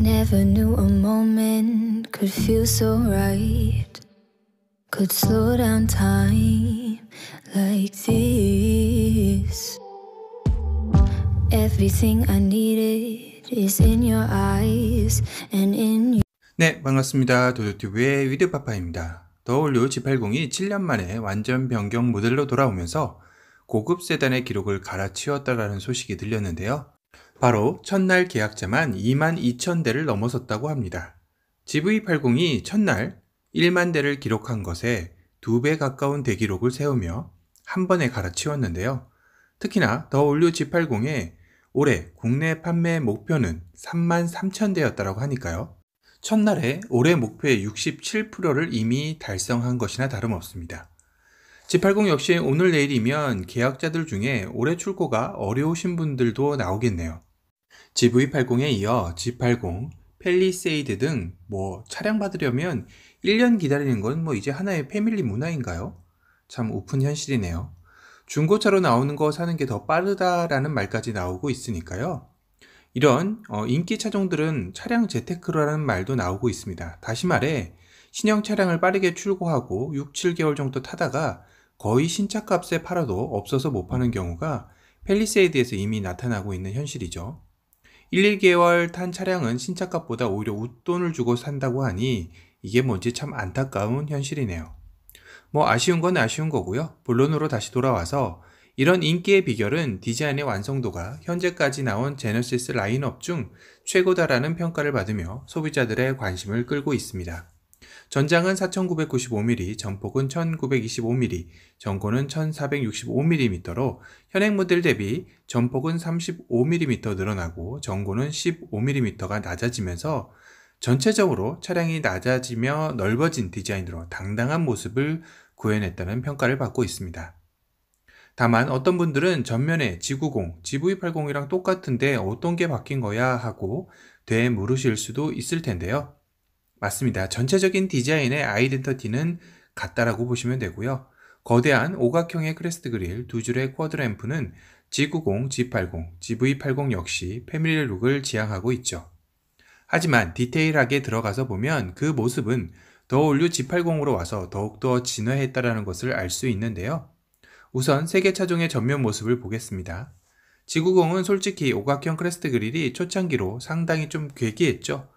Never knew a moment could feel so right. Could slow down time like this. Everything I needed is in your eyes and in you. 네, 반갑습니다. 도도TV의 위드파파입니다. 더올류 G80이 7년 만에 완전 변경 모델로 돌아오면서 고급 세단의 기록을 갈아치웠다라는 소식이 들렸는데요. 바로 첫날 계약자만 2만 2천 대를 넘어섰다고 합니다. GV80이 첫날 1만 대를 기록한 것에 두 배 가까운 대기록을 세우며 한 번에 갈아치웠는데요. 특히나 더 올류 G80의 올해 국내 판매 목표는 3만 3천 대였다고 하니까요. 첫날에 올해 목표의 67%를 이미 달성한 것이나 다름없습니다. G80 역시 오늘 내일이면 계약자들 중에 올해 출고가 어려우신 분들도 나오겠네요. GV80에 이어 G80, 펠리세이드 등 뭐 차량 받으려면 1년 기다리는 건 뭐 이제 하나의 패밀리 문화인가요? 참 오픈 현실이네요. 중고차로 나오는 거 사는 게 더 빠르다라는 말까지 나오고 있으니까요. 이런 어, 인기 차종들은 차량 재테크라는 말도 나오고 있습니다. 다시 말해 신형 차량을 빠르게 출고하고 6, 7개월 정도 타다가 거의 신차 값에 팔아도 없어서 못 파는 경우가 펠리세이드에서 이미 나타나고 있는 현실이죠. 1, 1개월탄 차량은 신차값보다 오히려 웃돈을 주고 산다고 하니 이게 뭔지 참 안타까운 현실이네요. 뭐 아쉬운 건 아쉬운 거고요. 본론으로 다시 돌아와서 이런 인기의 비결은 디자인의 완성도가 현재까지 나온 제너시스 라인업 중 최고다라는 평가를 받으며 소비자들의 관심을 끌고 있습니다. 전장은 4,995mm, 전폭은 1,925mm, 전고는 1,465mm로 현행 모델 대비 전폭은 35mm 늘어나고 전고는 15mm가 낮아지면서 전체적으로 차량이 낮아지며 넓어진 디자인으로 당당한 모습을 구현했다는 평가를 받고 있습니다. 다만 어떤 분들은 전면에 지구공, GV80이랑 똑같은데 어떤 게 바뀐 거야 하고 되물으실 수도 있을 텐데요. 맞습니다. 전체적인 디자인의 아이덴터티는 같다라고 보시면 되고요. 거대한 오각형의 크레스트 그릴 두 줄의 쿼드램프는 G90, G80, GV80 역시 패밀리 룩을 지향하고 있죠. 하지만 디테일하게 들어가서 보면 그 모습은 더 올류 G80으로 와서 더욱더 진화했다라는 것을 알 수 있는데요. 우선 세계 차종의 전면 모습을 보겠습니다. G90은 솔직히 오각형 크레스트 그릴이 초창기로 상당히 좀 괴기했죠.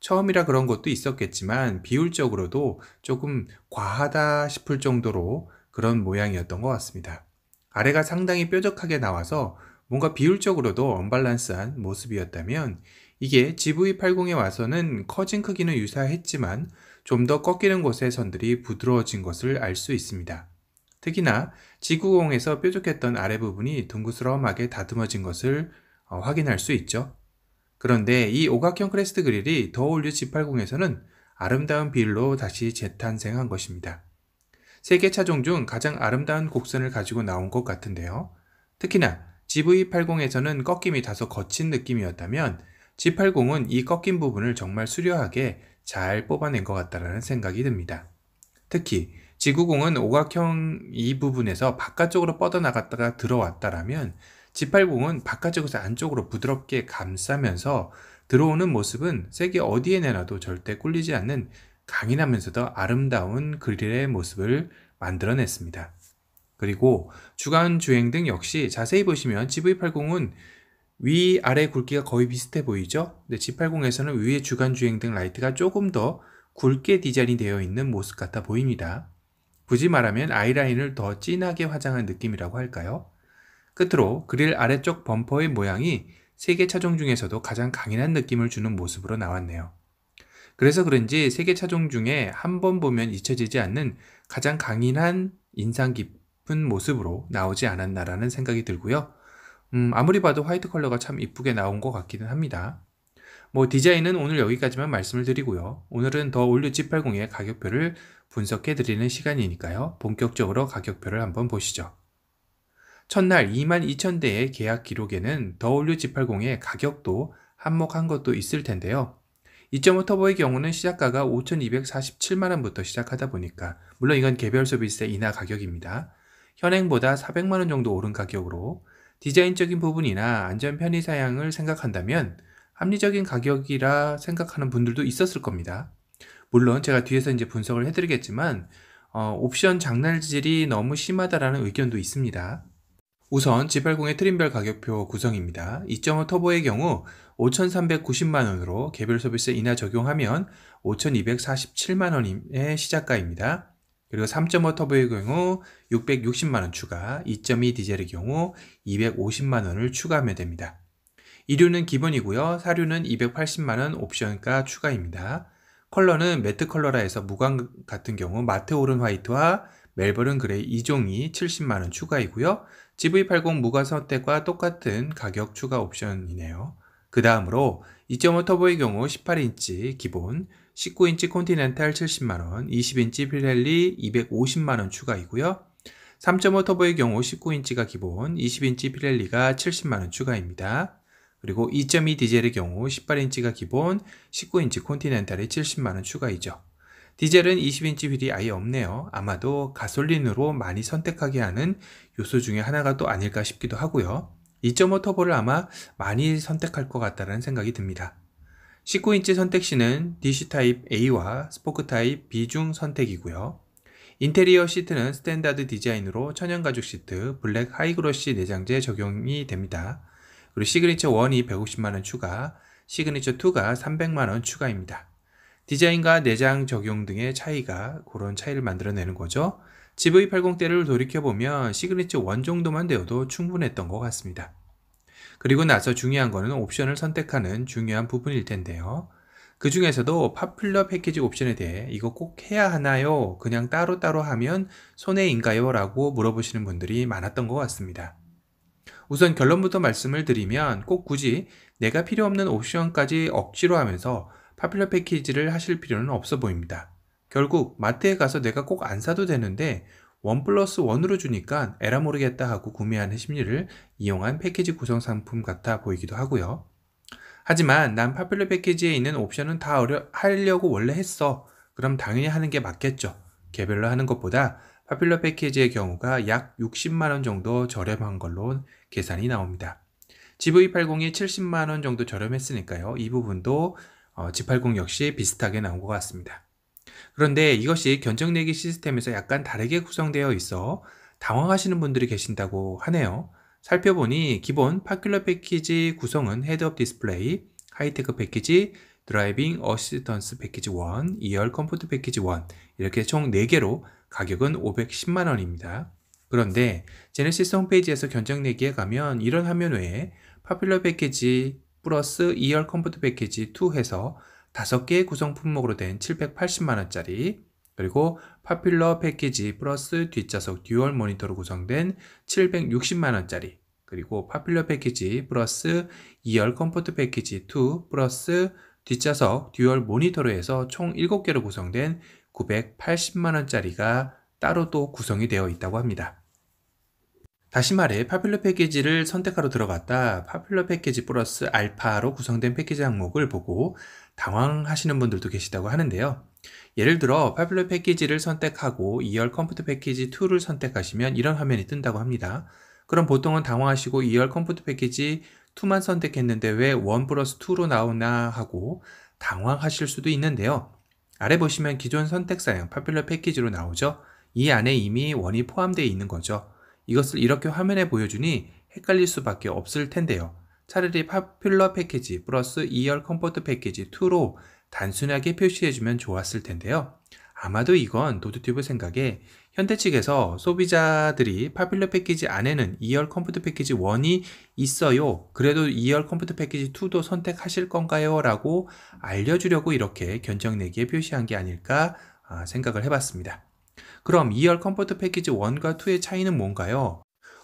처음이라 그런 것도 있었겠지만 비율적으로도 조금 과하다 싶을 정도로 그런 모양이었던 것 같습니다. 아래가 상당히 뾰족하게 나와서 뭔가 비율적으로도 언밸런스한 모습이었다면 이게 GV80에 와서는 커진 크기는 유사했지만 좀 더 꺾이는 곳의 선들이 부드러워진 것을 알 수 있습니다. 특히나 G90에서 뾰족했던 아래 부분이 둥그스러움하게 다듬어진 것을 어, 확인할 수 있죠. 그런데 이 오각형 크레스트 그릴이 더 올류 G80에서는 아름다운 빌로 다시 재탄생한 것입니다. 세계 차종 중 가장 아름다운 곡선을 가지고 나온 것 같은데요. 특히나 GV80에서는 꺾임이 다소 거친 느낌이었다면 G80은 이 꺾인 부분을 정말 수려하게 잘 뽑아낸 것 같다라는 생각이 듭니다. 특히 g 9 0은 오각형 이 부분에서 바깥쪽으로 뻗어나갔다가 들어왔다라면 G80은 바깥쪽에서 안쪽으로 부드럽게 감싸면서 들어오는 모습은 색이 어디에 내놔도 절대 꿀리지 않는 강인하면서도 아름다운 그릴의 모습을 만들어냈습니다. 그리고 주간 주행 등 역시 자세히 보시면 GV80은 위, 아래 굵기가 거의 비슷해 보이죠? 근데 G80에서는 위에 주간 주행 등 라이트가 조금 더 굵게 디자인이 되어 있는 모습 같아 보입니다. 굳이 말하면 아이라인을 더 진하게 화장한 느낌이라고 할까요? 끝으로 그릴 아래쪽 범퍼의 모양이 세계 차종 중에서도 가장 강인한 느낌을 주는 모습으로 나왔네요. 그래서 그런지 세계 차종 중에 한 번 보면 잊혀지지 않는 가장 강인한 인상 깊은 모습으로 나오지 않았나라는 생각이 들고요. 음, 아무리 봐도 화이트 컬러가 참 이쁘게 나온 것 같기는 합니다. 뭐 디자인은 오늘 여기까지만 말씀을 드리고요. 오늘은 더 올류 G80의 가격표를 분석해 드리는 시간이니까요. 본격적으로 가격표를 한번 보시죠. 첫날 2 2 0 0 0 대의 계약 기록에는 더올류 G80의 가격도 한몫한 것도 있을 텐데요. 2.5 터보의 경우는 시작가가 5,247만 원부터 시작하다 보니까 물론 이건 개별 서비스의 인하 가격입니다. 현행보다 400만 원 정도 오른 가격으로 디자인적인 부분이나 안전 편의 사양을 생각한다면 합리적인 가격이라 생각하는 분들도 있었을 겁니다. 물론 제가 뒤에서 이제 분석을 해드리겠지만 어, 옵션 장난질이 너무 심하다라는 의견도 있습니다. 우선 G80의 트림별 가격표 구성입니다. 2.5 터보의 경우 5,390만원으로 개별 서비스 인하 적용하면 5,247만원의 시작가입니다. 그리고 3.5 터보의 경우 660만원 추가, 2.2 디젤의 경우 250만원을 추가하면 됩니다. 이류는 기본이고요. 4류는 280만원 옵션가 추가입니다. 컬러는 매트 컬러라 해서 무광 같은 경우 마트 오른 화이트와 멜버른 그레이 2종이 70만원 추가이고요. GV80 무가선택과 똑같은 가격 추가 옵션이네요. 그 다음으로 2.5 터보의 경우 18인치 기본, 19인치 콘티넨탈 70만원, 20인치 피렐리 250만원 추가이고요. 3.5 터보의 경우 19인치가 기본, 20인치 피렐리가 70만원 추가입니다. 그리고 2.2 디젤의 경우 18인치가 기본, 19인치 콘티넨탈이 70만원 추가이죠. 디젤은 20인치 휠이 아예 없네요. 아마도 가솔린으로 많이 선택하게 하는 요소 중에 하나가 또 아닐까 싶기도 하고요. 2.5 터보를 아마 많이 선택할 것 같다는 생각이 듭니다. 19인치 선택 시는 DC 타입 A와 스포크 타입 B 중 선택이고요. 인테리어 시트는 스탠다드 디자인으로 천연가죽 시트, 블랙 하이그로시 내장재 적용이 됩니다. 그리고 시그니처 1이 150만원 추가, 시그니처 2가 300만원 추가입니다. 디자인과 내장 적용 등의 차이가 그런 차이를 만들어내는 거죠. GV80대를 돌이켜보면 시그니처 원 정도만 되어도 충분했던 것 같습니다. 그리고 나서 중요한 거는 옵션을 선택하는 중요한 부분일 텐데요. 그 중에서도 파플러 패키지 옵션에 대해 이거 꼭 해야 하나요? 그냥 따로따로 하면 손해인가요? 라고 물어보시는 분들이 많았던 것 같습니다. 우선 결론부터 말씀을 드리면 꼭 굳이 내가 필요 없는 옵션까지 억지로 하면서 파퓰러 패키지를 하실 필요는 없어 보입니다. 결국 마트에 가서 내가 꼭 안 사도 되는데 원 플러스 원으로 주니까 에라 모르겠다 하고 구매하는 심리를 이용한 패키지 구성 상품 같아 보이기도 하고요. 하지만 난 파퓰러 패키지에 있는 옵션은 다 어려, 하려고 원래 했어. 그럼 당연히 하는 게 맞겠죠. 개별로 하는 것보다 파퓰러 패키지의 경우가 약 60만원 정도 저렴한 걸로 계산이 나옵니다. GV80이 70만원 정도 저렴했으니까요. 이 부분도 어, G80 역시 비슷하게 나온 것 같습니다. 그런데 이것이 견적내기 시스템에서 약간 다르게 구성되어 있어 당황하시는 분들이 계신다고 하네요. 살펴보니 기본 파큘러 패키지 구성은 헤드업 디스플레이, 하이테크 패키지, 드라이빙 어시스턴스 패키지 1, 2열 컴포트 패키지 1 이렇게 총 4개로 가격은 510만원입니다. 그런데 제네시스 홈페이지에서 견적 내기에 가면 이런 화면 외에 파퓰러 패키지 플러스 2열 컴포트 패키지 2 해서 5개의 구성 품목으로 된 780만원짜리 그리고 파퓰러 패키지 플러스 뒷좌석 듀얼 모니터로 구성된 760만원짜리 그리고 파퓰러 패키지 플러스 2열 컴포트 패키지 2 플러스 뒷좌석 듀얼 모니터로 해서 총 7개로 구성된 980만원짜리가 따로 또 구성이 되어 있다고 합니다. 다시 말해 파퓰러 패키지를 선택하러 들어갔다 파퓰러 패키지 플러스 알파로 구성된 패키지 항목을 보고 당황하시는 분들도 계시다고 하는데요. 예를 들어 파퓰러 패키지를 선택하고 2열 컴퓨터 패키지 2를 선택하시면 이런 화면이 뜬다고 합니다. 그럼 보통은 당황하시고 2열 컴퓨터 패키지 2만 선택했는데 왜 1 플러스 2로 나오나 하고 당황하실 수도 있는데요. 아래 보시면 기존 선택사양 파퓰러 패키지로 나오죠. 이 안에 이미 원이 포함되어 있는 거죠. 이것을 이렇게 화면에 보여주니 헷갈릴 수밖에 없을 텐데요. 차라리 파퓰러 패키지 플러스 2열 컴포트 패키지 2로 단순하게 표시해주면 좋았을 텐데요. 아마도 이건 도드튜브 생각에 현대 측에서 소비자들이 파퓰러 패키지 안에는 2열 컴포트 패키지 1이 있어요. 그래도 2열 컴포트 패키지 2도 선택하실 건가요? 라고 알려주려고 이렇게 견적내기에 표시한 게 아닐까 아, 생각을 해봤습니다. 그럼 2열 컴포트 패키지 1과 2의 차이는 뭔가요?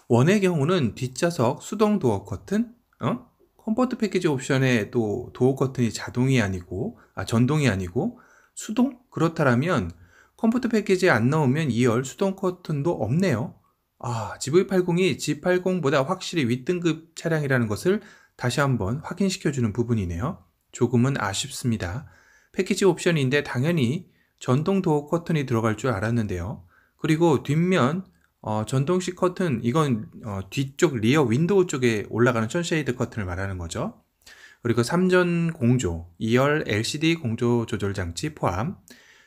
1의 경우는 뒷좌석 수동 도어 커튼, 어? 컴포트 패키지 옵션에 또 도어 커튼이 자동이 아니고, 아, 전동이 아니고, 수동? 그렇다라면 컴포트 패키지에 안넣으면 2열 수동 커튼도 없네요. 아, GV80이 G80보다 확실히 윗등급 차량이라는 것을 다시 한번 확인시켜주는 부분이네요. 조금은 아쉽습니다. 패키지 옵션인데 당연히 전동 도어 커튼이 들어갈 줄 알았는데요. 그리고 뒷면 어, 전동식 커튼 이건 어, 뒤쪽 리어 윈도우 쪽에 올라가는 천쉐이드 커튼을 말하는 거죠. 그리고 3전 공조, 2열 LCD 공조 조절 장치 포함,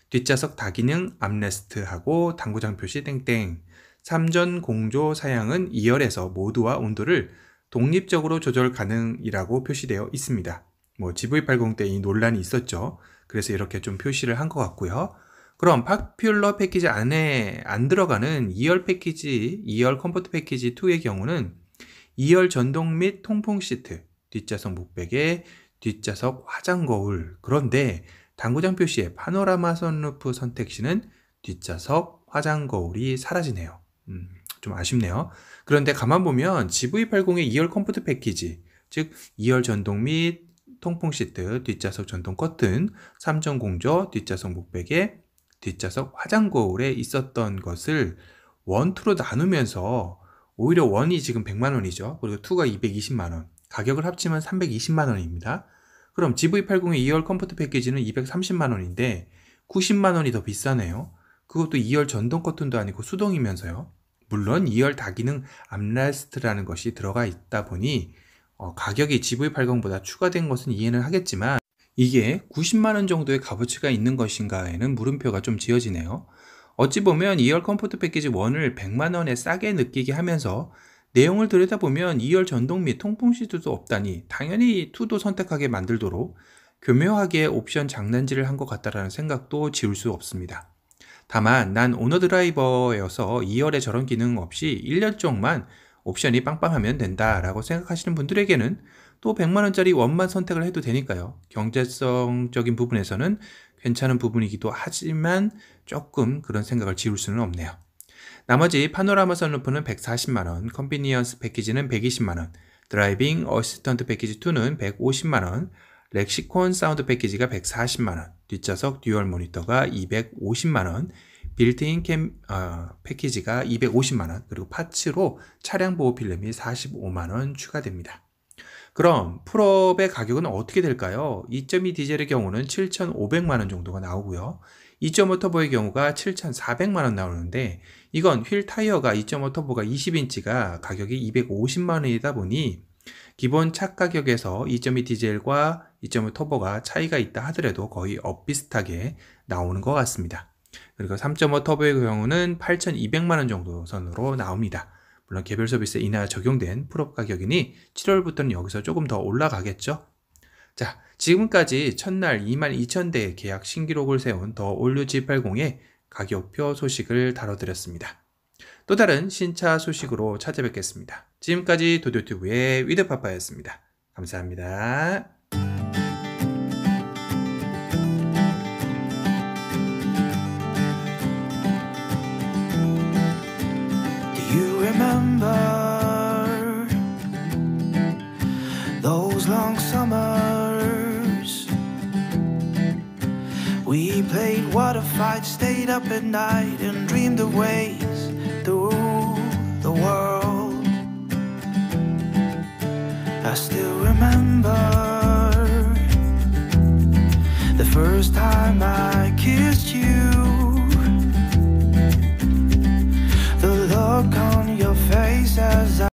뒷좌석 다기능 암레스트하고 당구장 표시 땡땡, 3전 공조 사양은 2열에서 모드와 온도를 독립적으로 조절 가능이라고 표시되어 있습니다. 뭐 GV80 때 이 논란이 있었죠. 그래서 이렇게 좀 표시를 한 것 같고요. 그럼 파퓰러 패키지 안에 안 들어가는 2열 패키지, 2열 컴포트 패키지 2의 경우는 2열 전동 및 통풍 시트, 뒷좌석 목베개, 뒷좌석 화장 거울. 그런데 당구장 표시에 파노라마 선루프 선택 시는 뒷좌석 화장 거울이 사라지네요. 음, 좀 아쉽네요. 그런데 가만 보면 GV80의 2열 컴포트 패키지, 즉 2열 전동 및 통풍 시트, 뒷좌석 전동 커튼, 3점 공조, 뒷좌석 목베개, 뒷좌석 화장 거울에 있었던 것을 원투로 나누면서 오히려 원이 지금 100만 원이죠. 그리고 투가 220만 원. 가격을 합치면 320만 원입니다. 그럼 GV80의 2열 컴포트 패키지는 230만 원인데 90만 원이 더 비싸네요. 그것도 2열 전동 커튼도 아니고 수동이면서요. 물론 2열 다기능 암라스트라는 것이 들어가 있다 보니 어, 가격이 GV80보다 추가된 것은 이해는 하겠지만 이게 90만원 정도의 값어치가 있는 것인가에는 물음표가 좀 지어지네요. 어찌 보면 2열 컴포트 패키지 1을 100만원에 싸게 느끼게 하면서 내용을 들여다보면 2열 전동 및 통풍 시트도 없다니 당연히 2도 선택하게 만들도록 교묘하게 옵션 장난질을 한 것 같다라는 생각도 지울 수 없습니다. 다만 난 오너 드라이버여서 2열에 저런 기능 없이 1열 쪽만 옵션이 빵빵하면 된다라고 생각하시는 분들에게는 또 100만원짜리 원만 선택을 해도 되니까요. 경제성적인 부분에서는 괜찮은 부분이기도 하지만 조금 그런 생각을 지울 수는 없네요. 나머지 파노라마 선루프는 140만원, 컨비니언스 패키지는 120만원, 드라이빙 어시스턴트 패키지 2는 150만원, 렉시콘 사운드 패키지가 140만원, 뒷좌석 듀얼 모니터가 250만원, 빌트인 캠, 어, 패키지가 250만원, 그리고 파츠로 차량 보호 필름이 45만원 추가됩니다. 그럼 풀업의 가격은 어떻게 될까요? 2.2 디젤의 경우는 7,500만 원 정도가 나오고요. 2.5 터보의 경우가 7,400만 원 나오는데 이건 휠 타이어가 2.5 터보가 20인치가 가격이 250만 원이다 보니 기본 차 가격에서 2.2 디젤과 2.5 터보가 차이가 있다 하더라도 거의 엇비슷하게 나오는 것 같습니다. 그리고 3.5 터보의 경우는 8,200만 원 정도 선으로 나옵니다. 물론 개별 서비스 인하 적용된 풀업 가격이니 7월부터는 여기서 조금 더 올라가겠죠. 자, 지금까지 첫날 22,000대의 계약 신기록을 세운 더 올류 G80의 가격표 소식을 다뤄드렸습니다. 또 다른 신차 소식으로 찾아뵙겠습니다. 지금까지 도도튜브의 위드파파였습니다. 감사합니다. if I'd stayed up at night and dreamed of ways to rule the world. I still remember the first time I.